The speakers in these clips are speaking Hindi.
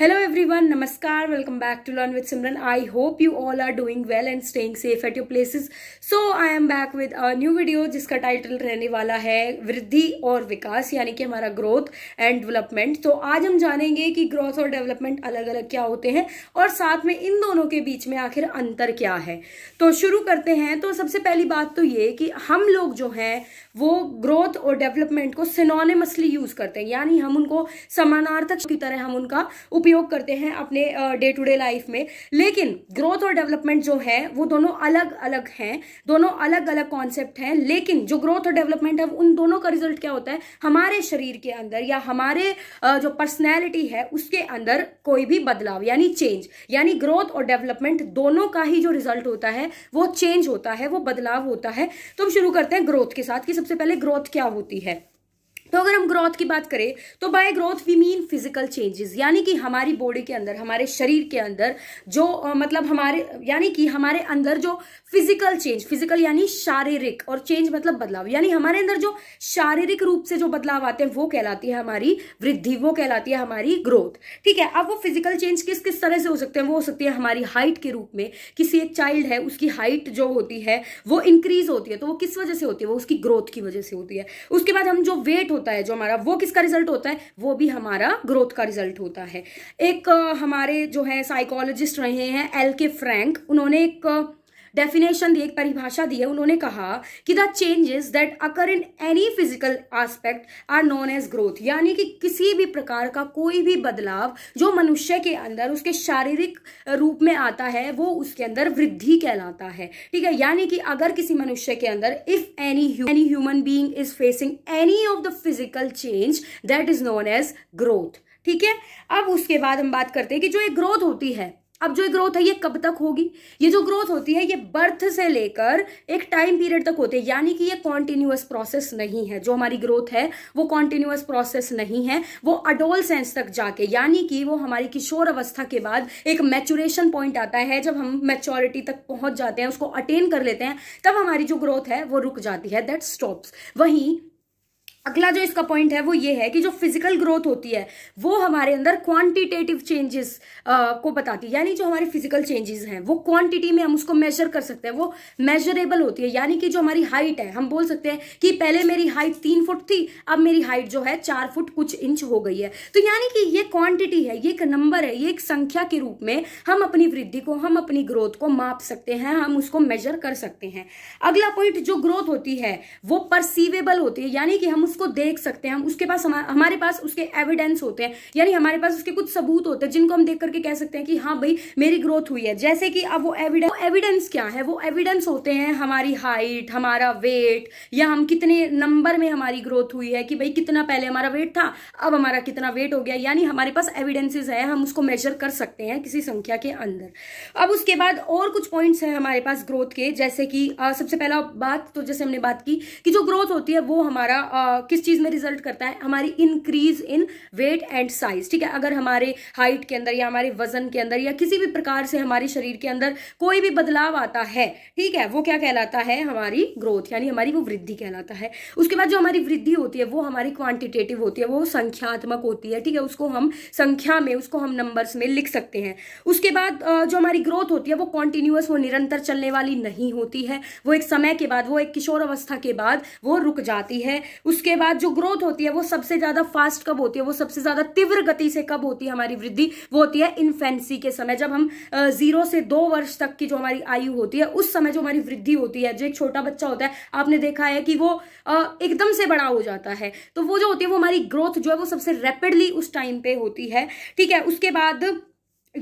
हेलो एवरीवन नमस्कार welcome back to learn with Simran I hope you all are doing well and staying safe at your places so I am back with a new video जिसका टाइटल रहने वाला है वृद्धि और विकास यानी कि हमारा ग्रोथ एंड डेवलपमेंट तो आज हम जानेंगे कि ग्रोथ और डेवलपमेंट अलग अलग क्या होते हैं और साथ में इन दोनों के बीच में आखिर अंतर क्या है तो शुरू करते हैं तो सबसे पहली बात तो ये कि हम लोग जो हैं वो ग्रोथ और डेवलपमेंट को सिनोनिमसली यूज़ करते हैं यानी हम उनको समानार्थक की तरह हम उनका उपयोग करते हैं अपने डे टू डे लाइफ में लेकिन ग्रोथ और डेवलपमेंट जो है वो दोनों अलग अलग हैं दोनों अलग अलग कॉन्सेप्ट हैं लेकिन जो ग्रोथ और डेवलपमेंट है उन दोनों का रिजल्ट क्या होता है हमारे शरीर के अंदर या हमारे जो पर्सनैलिटी है उसके अंदर कोई भी बदलाव यानी चेंज यानी ग्रोथ और डेवलपमेंट दोनों का ही जो रिजल्ट होता है वो चेंज होता है वो बदलाव होता है तो हम शुरू करते हैं ग्रोथ के साथ कि सबसे पहले ग्रोथ क्या होती है तो अगर हम ग्रोथ की बात करें तो by growth we mean physical changes यानी कि हमारी बॉडी के अंदर हमारे शरीर के अंदर जो मतलब हमारे यानी कि हमारे अंदर जो फिजिकल चेंज फिजिकल यानी शारीरिक और चेंज मतलब बदलाव यानी हमारे अंदर जो शारीरिक रूप से जो बदलाव आते हैं वो कहलाती है हमारी वृद्धि वो कहलाती है हमारी ग्रोथ ठीक है अब वो फिजिकल चेंज किस किस तरह से हो सकते हैं वो हो सकती है हमारी हाइट के रूप में किसी एक चाइल्ड है उसकी हाइट जो होती है वो इंक्रीज होती है तो वो किस वजह से होती है वो उसकी ग्रोथ की वजह से होती है उसके बाद हम जो वेट होता है जो हमारा वो किसका रिजल्ट होता है वो भी हमारा ग्रोथ का रिजल्ट होता है एक हमारे जो है साइकोलॉजिस्ट रहे हैं एल के फ्रैंक उन्होंने एक डेफिनेशन दी एक परिभाषा दी है उन्होंने कहा कि the changes that occur in any physical aspect are known as growth यानी कि किसी भी प्रकार का कोई भी बदलाव जो मनुष्य के अंदर उसके शारीरिक रूप में आता है वो उसके अंदर वृद्धि कहलाता है ठीक है यानी कि अगर किसी मनुष्य के अंदर if any any human being is facing any of the physical change that is known as growth ठीक है अब उसके बाद हम बात करते हैं कि जो एक ग्रोथ होती है अब जो ग्रोथ है ये कब तक होगी ये जो ग्रोथ होती है ये बर्थ से लेकर एक टाइम पीरियड तक होती है यानी कि ये कॉन्टिन्यूस प्रोसेस नहीं है जो हमारी ग्रोथ है वो कॉन्टिन्यूस प्रोसेस नहीं है वो अडोल सेंस तक जाके यानी कि वो हमारी किशोर अवस्था के बाद एक मैचुरेशन पॉइंट आता है जब हम मेच्योरिटी तक पहुंच जाते हैं उसको अटेन कर लेते हैं तब हमारी जो ग्रोथ है वो रुक जाती है दैट स्टॉप्स वहीं अगला जो इसका पॉइंट है वो ये है कि जो फिजिकल ग्रोथ होती है वो हमारे अंदर क्वांटिटेटिव चेंजेस को बताती है यानी जो हमारे फिजिकल चेंजेस हैं वो क्वांटिटी में हम उसको मेजर कर सकते हैं वो मेजरेबल होती है यानी कि जो हमारी हाइट है हम बोल सकते हैं कि पहले मेरी हाइट तीन फुट थी अब मेरी हाइट जो है चार फुट कुछ इंच हो गई है तो यानी कि ये क्वांटिटी है ये एक नंबर है ये एक संख्या के रूप में हम अपनी वृद्धि को हम अपनी ग्रोथ को माप सकते हैं हम उसको मेजर कर सकते हैं अगला पॉइंट जो ग्रोथ होती है वो परसीवेबल होती है यानी कि हम प्रूफ को देख सकते हैं हम उसके पास हमा, हमारे पास उसके एविडेंस होते हैं यानी हमारे पास उसके कुछ सबूत होते हैं जिनको हम देख करके कह सकते हैं कि हाँ भाई मेरी ग्रोथ हुई है जैसे कि अब वो एविडेंस एविडेंस क्या है वो एविडेंस होते हैं हमारी हाइट हमारा वेट या हम कितने नंबर में हमारी ग्रोथ हुई है कि भाई कितना पहले हमारा वेट था अब हमारा कितना वेट हो गया यानी हमारे पास एविडेंसेज है हम उसको मेजर कर सकते हैं किसी संख्या के अंदर अब उसके बाद और कुछ पॉइंट्स हैं हमारे पास ग्रोथ के जैसे कि आ, सबसे पहला बात तो जैसे हमने बात की कि जो ग्रोथ होती है वो हमारा आ, किस चीज़ में रिजल्ट करता है हमारी increase in weight and size ठीक है अगर हमारे हाइट के अंदर या हमारे वजन के अंदर या किसी भी प्रकार से हमारे शरीर के अंदर कोई भी बदलाव आता है ठीक है वो क्या कहलाता है हमारी ग्रोथ यानी हमारी वो वृद्धि कहलाता है उसके बाद जो हमारी वृद्धि होती है वो हमारी क्वांटिटेटिव होती है वो संख्यात्मक होती है ठीक है उसको हम संख्या में उसको हम नंबर्स में लिख सकते हैं उसके बाद जो हमारी ग्रोथ होती है वो कॉन्टिन्यूस वो निरंतर चलने वाली नहीं होती है वो एक समय के बाद वो एक किशोर अवस्था के बाद वो रुक जाती है उसके बाद जो ग्रोथ होती है वो सबसे ज्यादा फास्ट कब होती है वो सबसे ज्यादा तीव्र गति से कब होती है हमारी वृद्धि वो होती है इन्फेंसी के समय जब हम जीरो से दो वर्ष तक की जो हमारी आयु होती है उस समय जो हमारी वृद्धि होती है जो एक छोटा बच्चा होता है आपने देखा है कि वो एकदम से बड़ा हो जाता है तो वो जो होती है वो हमारी ग्रोथ जो है वो सबसे रेपिडली उस टाइम पे होती है ठीक है उसके बाद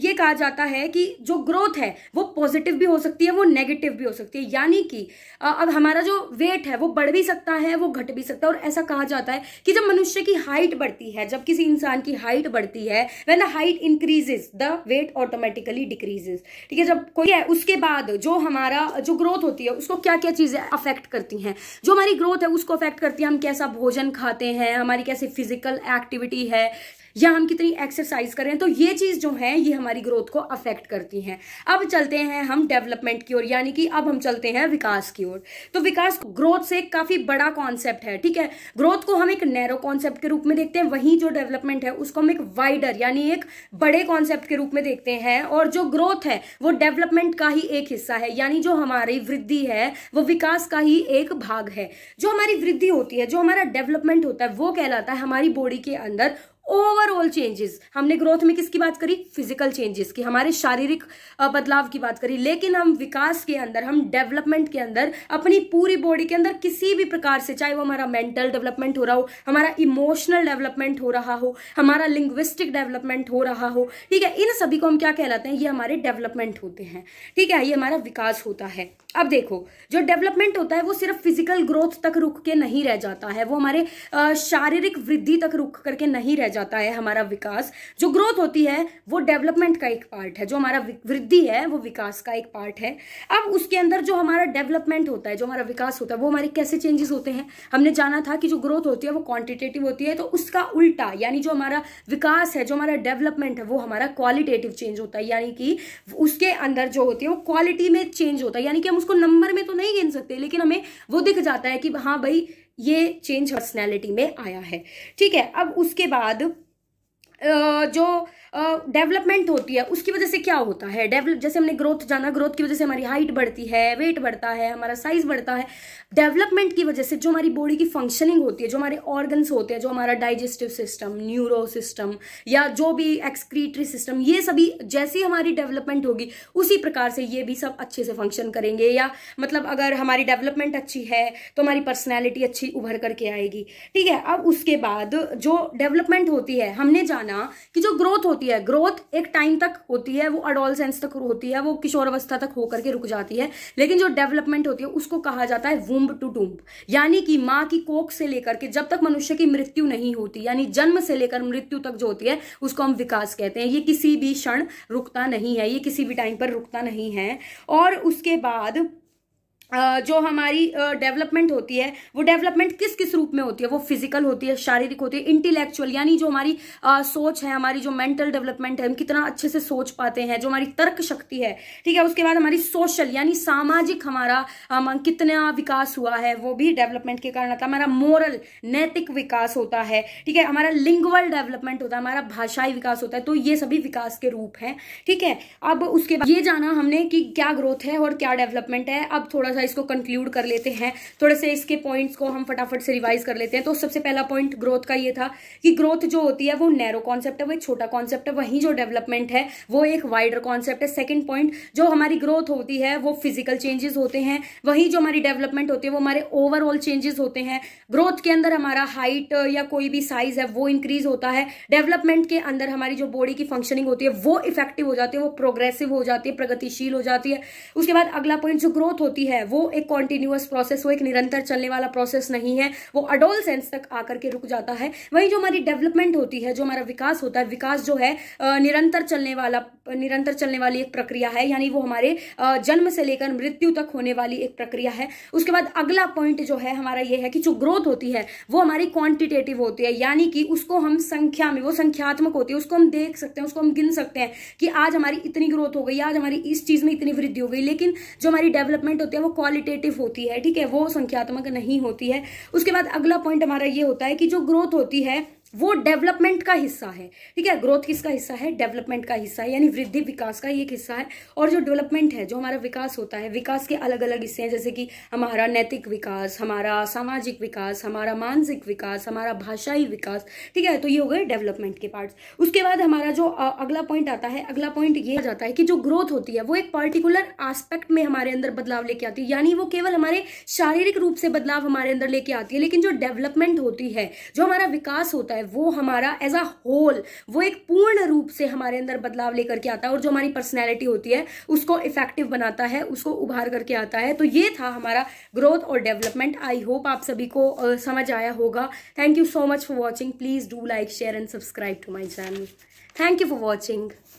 ये कहा जाता है कि जो ग्रोथ है वो पॉजिटिव भी हो सकती है वो नेगेटिव भी हो सकती है यानी कि अब हमारा जो वेट है वो बढ़ भी सकता है वो घट भी सकता है और ऐसा कहा जाता है कि जब मनुष्य की हाइट बढ़ती है जब किसी इंसान की हाइट बढ़ती है when the height increases the weight automatically decreases ठीक है जब कोई है उसके बाद जो हमारा जो ग्रोथ होती है उसको क्या क्या चीज़ें अफेक्ट करती हैं जो हमारी ग्रोथ है उसको अफेक्ट करती है हम कैसा भोजन खाते हैं हमारी कैसी फिजिकल एक्टिविटी है या हम कितनी एक्सरसाइज करें तो ये चीज़ जो है ये हमारी ग्रोथ को अफेक्ट करती है अब चलते हैं हम डेवलपमेंट की ओर यानी कि अब हम चलते हैं विकास की ओर तो विकास ग्रोथ से काफ़ी बड़ा कॉन्सेप्ट है ठीक है ग्रोथ को हम एक नैरो कॉन्सेप्ट के रूप में देखते हैं वहीं जो डेवलपमेंट है उसको हम एक वाइडर यानी एक बड़े कॉन्सेप्ट के रूप में देखते हैं और जो ग्रोथ है वो डेवलपमेंट का ही एक हिस्सा है यानी जो हमारी वृद्धि है वो विकास का ही एक भाग है जो हमारी वृद्धि होती है जो हमारा डेवलपमेंट होता है वो कहलाता है हमारी बॉडी के अंदर ओवरऑल चेंजेस हमने ग्रोथ में किसकी बात करी फिजिकल चेंजेस की हमारे शारीरिक बदलाव की बात करी लेकिन हम विकास के अंदर हम डेवलपमेंट के अंदर अपनी पूरी बॉडी के अंदर किसी भी प्रकार से चाहे वो हमारा मेंटल डेवलपमेंट हो रहा हो हमारा इमोशनल डेवलपमेंट हो रहा हो हमारा लिंग्विस्टिक डेवलपमेंट हो रहा हो ठीक है इन सभी को हम क्या कहलाते हैं ये हमारे डेवलपमेंट होते हैं ठीक है ये हमारा विकास होता है अब देखो जो डेवलपमेंट होता है वो सिर्फ फिजिकल ग्रोथ तक रुक के नहीं रह जाता है वो हमारे शारीरिक वृद्धि तक रुक करके नहीं रह जाता है हमारा विकास जो ग्रोथ होती है वो डेवलपमेंट का एक पार्ट है जो हमारा वृद्धि है वो विकास का एक पार्ट है अब उसके अंदर जो हमारा डेवलपमेंट होता है जो हमारा विकास होता है वो हमारे कैसे चेंजेस होते हैं हमने जाना था कि जो ग्रोथ होती है वो क्वांटिटेटिव होती है तो उसका उल्टा यानी जो हमारा विकास है जो हमारा डेवलपमेंट है वो हमारा क्वालिटेटिव चेंज होता है यानी कि उसके अंदर जो होती है वो क्वालिटी में चेंज होता है यानी कि हम उसको नंबर में तो नहीं गिन सकते लेकिन हमें वो दिख जाता है कि हाँ भाई ये चेंज पर्सनैलिटी में आया है ठीक है अब उसके बाद जो डेवलपमेंट होती है उसकी वजह से क्या होता है डेवलप जैसे हमने ग्रोथ जाना ग्रोथ की वजह से हमारी हाइट बढ़ती है वेट बढ़ता है हमारा साइज बढ़ता है डेवलपमेंट की वजह से जो हमारी बॉडी की फंक्शनिंग होती है जो हमारे ऑर्गन्स होते हैं जो हमारा डाइजेस्टिव सिस्टम न्यूरो सिस्टम या जो भी एक्सक्रीटरी सिस्टम ये सभी जैसी हमारी डेवलपमेंट होगी उसी प्रकार से ये भी सब अच्छे से फंक्शन करेंगे या मतलब अगर हमारी डेवलपमेंट अच्छी है तो हमारी पर्सनैलिटी अच्छी उभर करके आएगी ठीक है अब उसके बाद जो डेवलपमेंट होती है हमने जाना कि जो ग्रोथ होती है ग्रोथ एक टाइम तक होती है वो सेंस तक होती है वो किशोर अवस्था तक होकर के रुक जाती है लेकिन जो डेवलपमेंट होती है उसको कहा जाता है वुम्ब टू टूम्ब यानी कि माँ की कोख से लेकर के जब तक मनुष्य की मृत्यु नहीं होती यानी जन्म से लेकर मृत्यु तक जो होती है उसको हम विकास कहते हैं ये किसी भी क्षण रुकता नहीं है ये किसी भी टाइम पर रुकता नहीं है और उसके बाद जो हमारी डेवलपमेंट होती है वो डेवलपमेंट किस किस रूप में होती है वो फिजिकल होती है शारीरिक होती है इंटेलेक्चुअल यानी जो हमारी सोच है हमारी जो मेंटल डेवलपमेंट है हम कितना अच्छे से सोच पाते हैं जो हमारी तर्क शक्ति है ठीक है उसके बाद हमारी सोशल यानी सामाजिक हमारा हम कितना विकास हुआ है वो भी डेवलपमेंट के कारण आता है हमारा मोरल नैतिक विकास होता है ठीक है हमारा लिंगवल डेवलपमेंट होता है हमारा भाषाई विकास होता है तो ये सभी विकास के रूप हैं ठीक है अब उसके बाद ये जाना हमने कि क्या ग्रोथ है और क्या डेवलपमेंट है अब थोड़ा सा थोड़ा इसको कंक्लूड कर लेते हैं थोड़े से इसके पॉइंट्स को हम फटाफट से रिवाइज कर लेते हैं तो सबसे पहला पॉइंट ग्रोथ का ये था कि ग्रोथ जो होती है वो नैरो कॉन्सेप्ट है वो एक छोटा कॉन्सेप्ट है वहीं जो डेवलपमेंट है वो एक वाइडर कॉन्सेप्ट है सेकेंड पॉइंट जो हमारी ग्रोथ होती है वो फिजिकल चेंजेस होते हैं वहीं जो हमारी डेवलपमेंट होती है वो हमारे ओवरऑल चेंजेस होते हैं ग्रोथ के अंदर हमारा हाइट या कोई भी साइज है वो इंक्रीज होता है डेवलपमेंट के अंदर हमारी जो बॉडी की फंक्शनिंग होती है वो इफेक्टिव हो जाती है वो प्रोग्रेसिव हो जाती है प्रगतिशील हो जाती है उसके बाद अगला पॉइंट जो ग्रोथ होती है वो एक कॉन्टिन्यूस प्रोसेस वो एक निरंतर चलने वाला प्रोसेस नहीं है वो अडोल सेंस तक आकर के रुक जाता है वही जो हमारी डेवलपमेंट होती है जो हमारा विकास होता है विकास जो है निरंतर चलने वाला निरंतर चलने वाली एक प्रक्रिया है यानी वो हमारे जन्म से लेकर मृत्यु तक होने वाली एक प्रक्रिया है उसके बाद अगला पॉइंट जो है हमारा ये है कि जो ग्रोथ होती है वो हमारी क्वांटिटेटिव होती है यानी कि उसको हम संख्या में वो संख्यात्मक होती है उसको हम देख सकते हैं उसको हम गिन सकते हैं कि आज हमारी इतनी ग्रोथ हो गई आज हमारी इस चीज में इतनी वृद्धि हो गई लेकिन जो हमारी डेवलपमेंट होती है वो क्वालिटेटिव होती है ठीक है वो संख्यात्मक नहीं होती है उसके बाद अगला पॉइंट हमारा ये होता है कि जो ग्रोथ होती है वो डेवलपमेंट का हिस्सा है ठीक है ग्रोथ किसका हिस्सा है डेवलपमेंट का हिस्सा है यानी वृद्धि विकास का एक हिस्सा है और जो डेवलपमेंट है जो हमारा विकास होता है विकास के अलग अलग हिस्से हैं जैसे कि हमारा नैतिक विकास हमारा सामाजिक विकास हमारा मानसिक विकास हमारा भाषाई विकास ठीक है तो ये हो गए डेवलपमेंट के पार्ट उसके बाद हमारा जो अगला पॉइंट आता है अगला पॉइंट ये जाता है कि जो ग्रोथ होती है वो एक पर्टिकुलर आस्पेक्ट में हमारे अंदर बदलाव लेके आती है यानी वो केवल हमारे शारीरिक रूप से बदलाव हमारे अंदर लेके आती है लेकिन जो डेवलपमेंट होती है जो हमारा विकास होता है है वो हमारा एज अ होल वो एक पूर्ण रूप से हमारे अंदर बदलाव लेकर के आता है और जो हमारी पर्सनैलिटी होती है उसको इफेक्टिव बनाता है उसको उभार करके आता है तो ये था हमारा ग्रोथ और डेवलपमेंट आई होप आप सभी को समझ आया होगा thank you so much for watching please do like share and subscribe to my channel thank you for watching